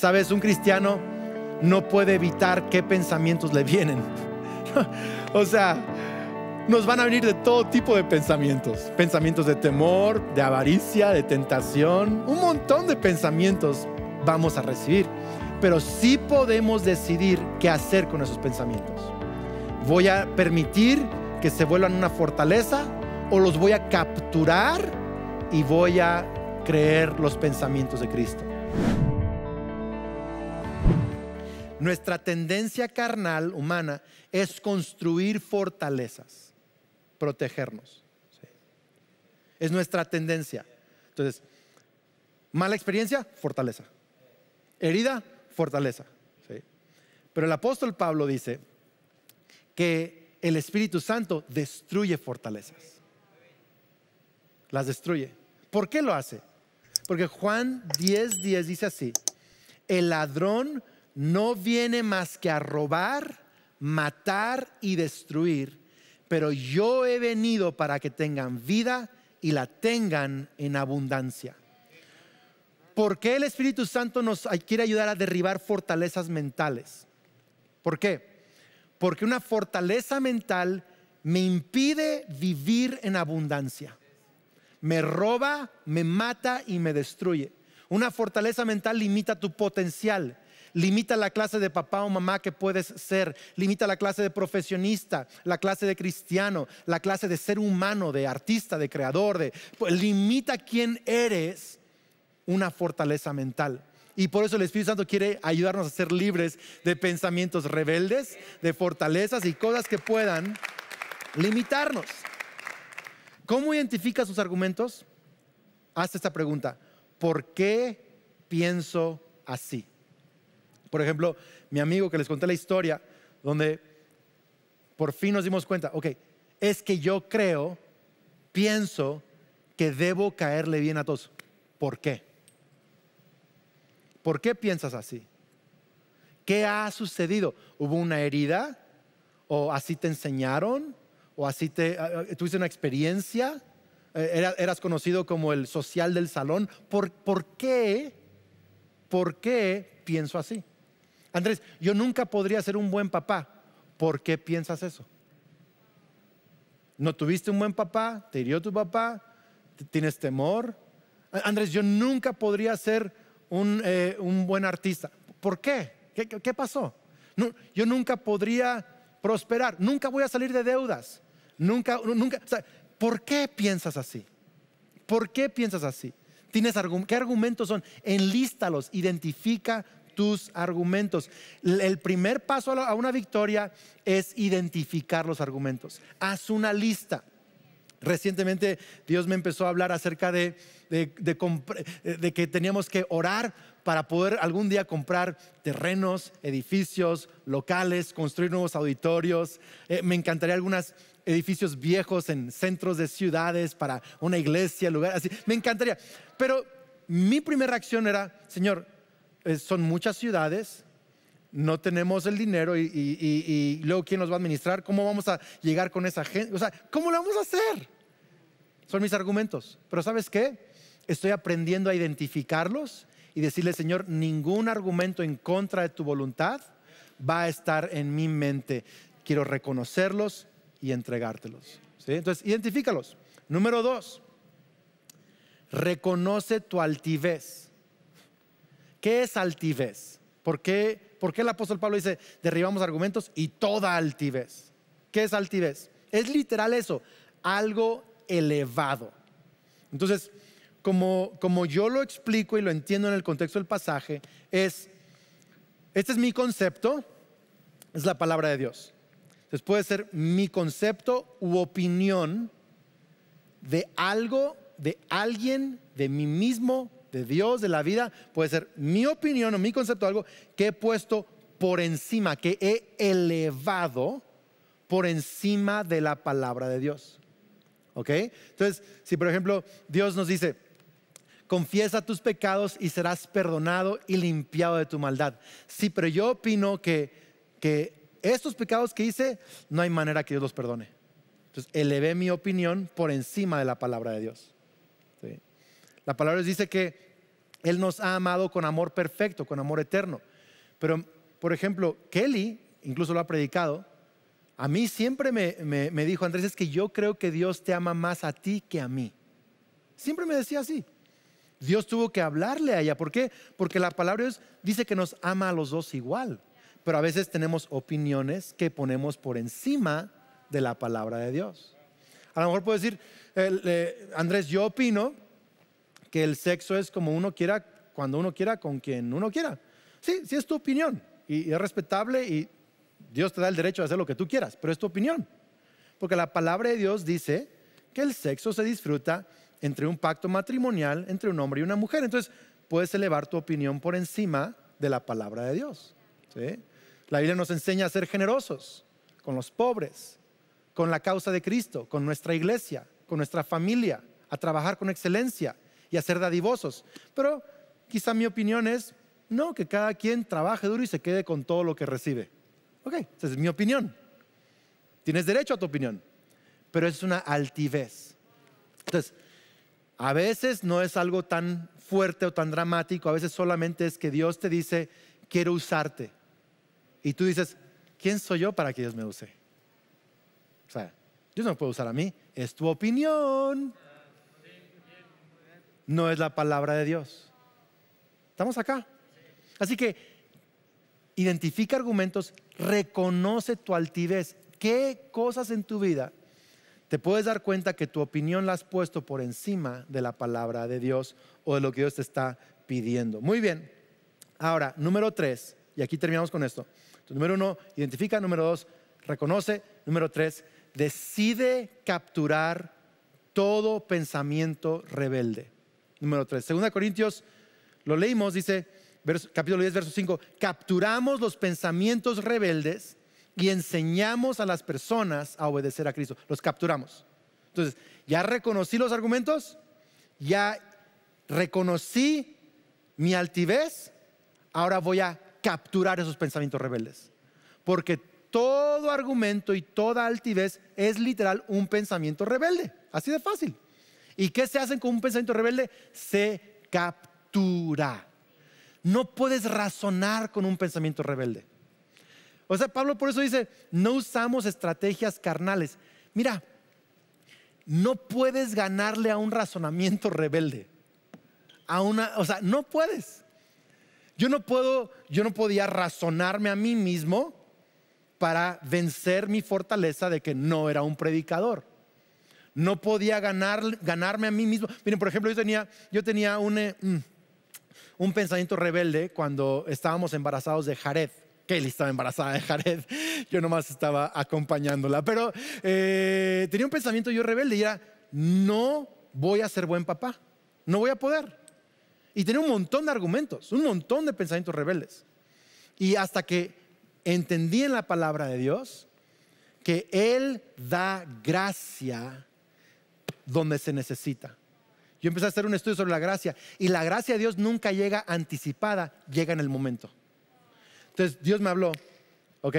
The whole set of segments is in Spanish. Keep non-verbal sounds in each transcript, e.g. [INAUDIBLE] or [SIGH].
Sabes, un cristiano no puede evitar qué pensamientos le vienen. [LAUGHS] o sea, nos van a venir de todo tipo de pensamientos. Pensamientos de temor, de avaricia, de tentación. Un montón de pensamientos vamos a recibir. Pero sí podemos decidir qué hacer con esos pensamientos. ¿Voy a permitir que se vuelvan una fortaleza o los voy a capturar y voy a creer los pensamientos de Cristo? Nuestra tendencia carnal humana es construir fortalezas, protegernos. Es nuestra tendencia. Entonces, mala experiencia, fortaleza. Herida, fortaleza. Pero el apóstol Pablo dice que el Espíritu Santo destruye fortalezas. Las destruye. ¿Por qué lo hace? Porque Juan 10:10 10 dice así, el ladrón no viene más que a robar, matar y destruir, pero yo he venido para que tengan vida y la tengan en abundancia. ¿Por qué el Espíritu Santo nos quiere ayudar a derribar fortalezas mentales? ¿Por qué? Porque una fortaleza mental me impide vivir en abundancia. Me roba, me mata y me destruye. Una fortaleza mental limita tu potencial limita la clase de papá o mamá que puedes ser, limita la clase de profesionista, la clase de cristiano, la clase de ser humano, de artista, de creador, de, pues, limita quién eres una fortaleza mental. Y por eso el Espíritu Santo quiere ayudarnos a ser libres de pensamientos rebeldes, de fortalezas y cosas que puedan limitarnos. ¿Cómo identifica sus argumentos? Haz esta pregunta. ¿Por qué pienso así? Por ejemplo, mi amigo que les conté la historia, donde por fin nos dimos cuenta, ok, es que yo creo, pienso que debo caerle bien a todos. ¿Por qué? ¿Por qué piensas así? ¿Qué ha sucedido? ¿Hubo una herida? ¿O así te enseñaron? ¿O así te, ah, ah, tuviste una experiencia? Eh, eras, conocido como el social del salón. ¿Por, qué? ¿Por qué pienso así? Andrés, yo nunca podría ser un buen papá. ¿Por qué piensas eso? ¿No tuviste un buen papá? ¿Te hirió tu papá? ¿Tienes temor? Andrés, yo nunca podría ser un, eh, buen artista. ¿Por qué? ¿Qué, pasó? yo nunca podría prosperar. Nunca voy a salir de deudas. Nunca, nunca. ¿Por qué piensas así? ¿Por qué piensas así? ¿Tienes ¿Qué argumentos son? Enlístalos, identifica tus argumentos. El primer paso a una victoria es identificar los argumentos. Haz una lista. Recientemente Dios me empezó a hablar acerca de, de, que teníamos que orar para poder algún día comprar terrenos, edificios, locales, construir nuevos auditorios. Eh, me encantaría algunos edificios viejos en centros de ciudades para una iglesia, lugar así. Me encantaría. Pero mi primera acción era, Señor, son muchas ciudades, no tenemos el dinero y, luego quién los va a administrar, cómo vamos a llegar con esa gente, o sea, ¿cómo lo vamos a hacer? Son mis argumentos, pero ¿sabes qué? Estoy aprendiendo a identificarlos y decirle, Señor, ningún argumento en contra de tu voluntad va a estar en mi mente. Quiero reconocerlos y entregártelos. Entonces, identifícalos. Número dos, reconoce tu altivez. ¿Qué es altivez? ¿Por qué, qué el apóstol Pablo dice, derribamos argumentos y toda altivez? ¿Qué es altivez? Es literal eso, algo elevado. Entonces, como, como yo lo explico y lo entiendo en el contexto del pasaje, es, este es mi concepto, es la palabra de Dios. Entonces puede ser mi concepto u opinión de algo, de alguien, de mí mismo de Dios, de la vida, puede ser mi opinión o mi concepto algo que he puesto por encima, que he elevado por encima de la palabra de Dios. ¿Ok? Entonces, si por ejemplo Dios nos dice, confiesa tus pecados y serás perdonado y limpiado de tu maldad. Sí, pero yo opino que, que estos pecados que hice, no hay manera que Dios los perdone. Entonces, elevé mi opinión por encima de la palabra de Dios. La palabra dice que Él nos ha amado con amor perfecto, con amor eterno. Pero, por ejemplo, Kelly, incluso lo ha predicado, a mí siempre me, dijo, Andrés, es que yo creo que Dios te ama más a ti que a mí. Siempre me decía así. Dios tuvo que hablarle a ella. ¿Por qué? Porque la palabra dice que nos ama a los dos igual. Pero a veces tenemos opiniones que ponemos por encima de la palabra de Dios. A lo mejor puedo decir, eh, Andrés, yo opino que el sexo es como uno quiera, cuando uno quiera, con quien uno quiera. Sí, sí es tu opinión y, es respetable y Dios te da el derecho a hacer lo que tú quieras, pero es tu opinión. Porque la palabra de Dios dice que el sexo se disfruta entre un pacto matrimonial entre un hombre y una mujer. Entonces, puedes elevar tu opinión por encima de la palabra de Dios. La Biblia nos enseña a ser generosos con los pobres, con la causa de Cristo, con nuestra iglesia, con nuestra familia, a trabajar con excelencia, y hacer dadivosos. Pero quizá mi opinión es, no, que cada quien trabaje duro y se quede con todo lo que recibe. Ok, esa es mi opinión. Tienes derecho a tu opinión, pero es una altivez. Entonces, a veces no es algo tan fuerte o tan dramático, a veces solamente es que Dios te dice, quiero usarte. Y tú dices, ¿quién soy yo para que Dios me use? O sea, Dios no puede usar a mí, es tu opinión no es la palabra de Dios. ¿Estamos acá? Así que identifica argumentos, reconoce tu altivez. ¿Qué cosas en tu vida te puedes dar cuenta que tu opinión la has puesto por encima de la palabra de Dios o de lo que Dios te está pidiendo? Muy bien. Ahora, número tres, y aquí terminamos con esto. número uno, identifica. Número dos, reconoce. Número tres, decide capturar todo pensamiento rebelde número 3. Segunda Corintios, lo leímos, dice, capítulo 10, verso 5, capturamos los pensamientos rebeldes y enseñamos a las personas a obedecer a Cristo. Los capturamos. Entonces, ya reconocí los argumentos, ya reconocí mi altivez, ahora voy a capturar esos pensamientos rebeldes. Porque todo argumento y toda altivez es literal un pensamiento rebelde. Así de fácil. ¿Y qué se hacen con un pensamiento rebelde? Se captura. No puedes razonar con un pensamiento rebelde. O sea, Pablo por eso dice, no usamos estrategias carnales. Mira, no puedes ganarle a un razonamiento rebelde. A una, o sea, no puedes. Yo no puedo, yo no podía razonarme a mí mismo para vencer mi fortaleza de que no era un predicador. No podía ganarme a mí mismo. Miren, por ejemplo, yo tenía, eh, mm, un, pensamiento rebelde cuando estábamos embarazados de Jared. Kelly estaba embarazada de Jared, [LAUGHS] yo nomás estaba acompañándola, pero eh, tenía un pensamiento yo rebelde y era, no voy a ser buen papá, no voy a poder. Y tenía un montón de argumentos, un montón de pensamientos rebeldes. Y hasta que entendí en la palabra de Dios que Él da gracia donde se necesita. Yo empecé a hacer un estudio sobre la gracia y la gracia de Dios nunca llega anticipada, llega en el momento. Entonces Dios me habló, ¿ok?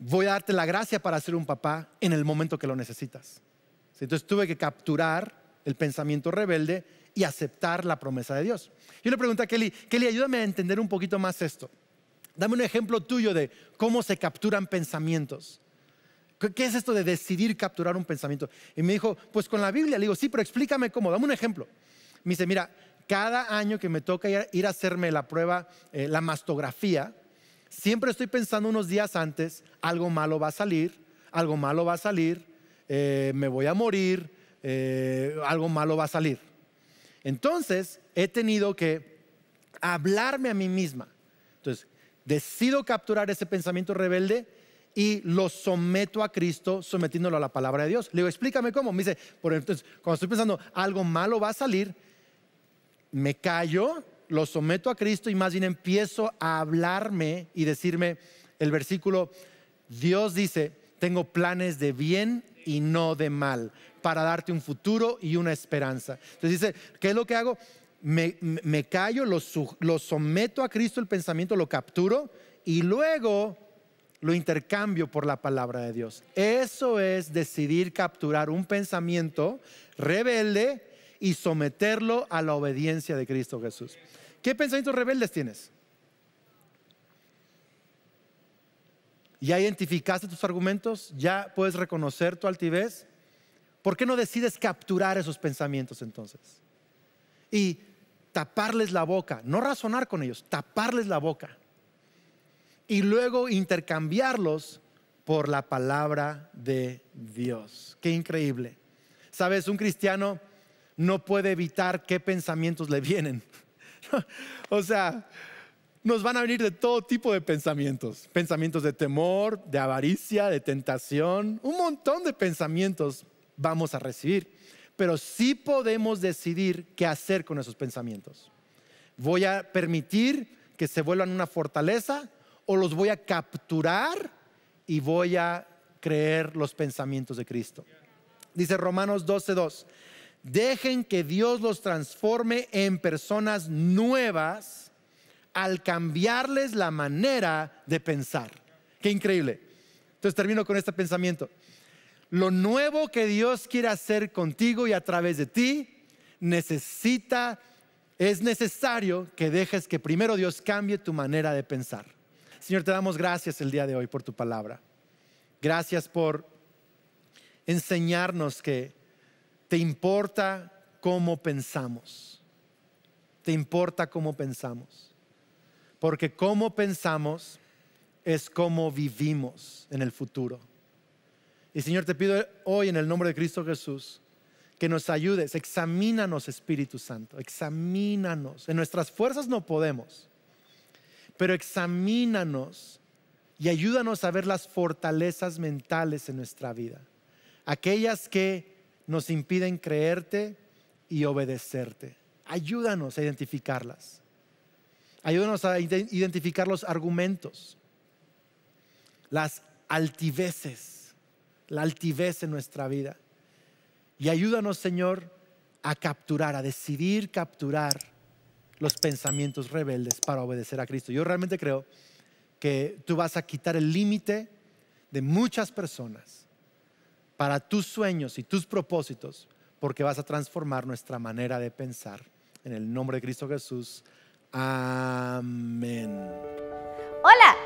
Voy a darte la gracia para ser un papá en el momento que lo necesitas. Entonces tuve que capturar el pensamiento rebelde y aceptar la promesa de Dios. Yo le pregunté a Kelly, Kelly, ayúdame a entender un poquito más esto. Dame un ejemplo tuyo de cómo se capturan pensamientos. ¿Qué es esto de decidir capturar un pensamiento? Y me dijo, pues con la Biblia. Le digo, sí, pero explícame cómo, dame un ejemplo. Me dice, mira, cada año que me toca ir a hacerme la prueba, eh, la mastografía, siempre estoy pensando unos días antes, algo malo va a salir, algo malo va a salir, eh, me voy a morir, eh, algo malo va a salir. Entonces, he tenido que hablarme a mí misma. Entonces, decido capturar ese pensamiento rebelde y lo someto a Cristo sometiéndolo a la palabra de Dios. Le digo, explícame cómo. Me dice, por entonces, cuando estoy pensando algo malo va a salir, me callo, lo someto a Cristo y más bien empiezo a hablarme y decirme el versículo, Dios dice, tengo planes de bien y no de mal, para darte un futuro y una esperanza. Entonces dice, ¿qué es lo que hago? Me, me callo, lo, lo someto a Cristo el pensamiento, lo capturo y luego lo intercambio por la palabra de Dios. Eso es decidir capturar un pensamiento rebelde y someterlo a la obediencia de Cristo Jesús. ¿Qué pensamientos rebeldes tienes? ¿Ya identificaste tus argumentos? ¿Ya puedes reconocer tu altivez? ¿Por qué no decides capturar esos pensamientos entonces? Y taparles la boca, no razonar con ellos, taparles la boca y luego intercambiarlos por la palabra de Dios. Qué increíble. Sabes, un cristiano no puede evitar qué pensamientos le vienen. [LAUGHS] o sea, nos van a venir de todo tipo de pensamientos. Pensamientos de temor, de avaricia, de tentación. Un montón de pensamientos vamos a recibir. Pero sí podemos decidir qué hacer con esos pensamientos. Voy a permitir que se vuelvan una fortaleza o los voy a capturar y voy a creer los pensamientos de Cristo. Dice Romanos 12:2, dejen que Dios los transforme en personas nuevas al cambiarles la manera de pensar. Qué increíble. Entonces termino con este pensamiento. Lo nuevo que Dios quiere hacer contigo y a través de ti necesita, es necesario que dejes que primero Dios cambie tu manera de pensar. Señor, te damos gracias el día de hoy por tu palabra. Gracias por enseñarnos que te importa cómo pensamos. Te importa cómo pensamos. Porque cómo pensamos es cómo vivimos en el futuro. Y Señor, te pido hoy en el nombre de Cristo Jesús que nos ayudes. Examínanos, Espíritu Santo. Examínanos. En nuestras fuerzas no podemos pero examínanos y ayúdanos a ver las fortalezas mentales en nuestra vida, aquellas que nos impiden creerte y obedecerte. Ayúdanos a identificarlas. Ayúdanos a identificar los argumentos, las altiveces, la altivez en nuestra vida. Y ayúdanos, Señor, a capturar, a decidir capturar los pensamientos rebeldes para obedecer a Cristo. Yo realmente creo que tú vas a quitar el límite de muchas personas para tus sueños y tus propósitos, porque vas a transformar nuestra manera de pensar. En el nombre de Cristo Jesús. Amén. Hola.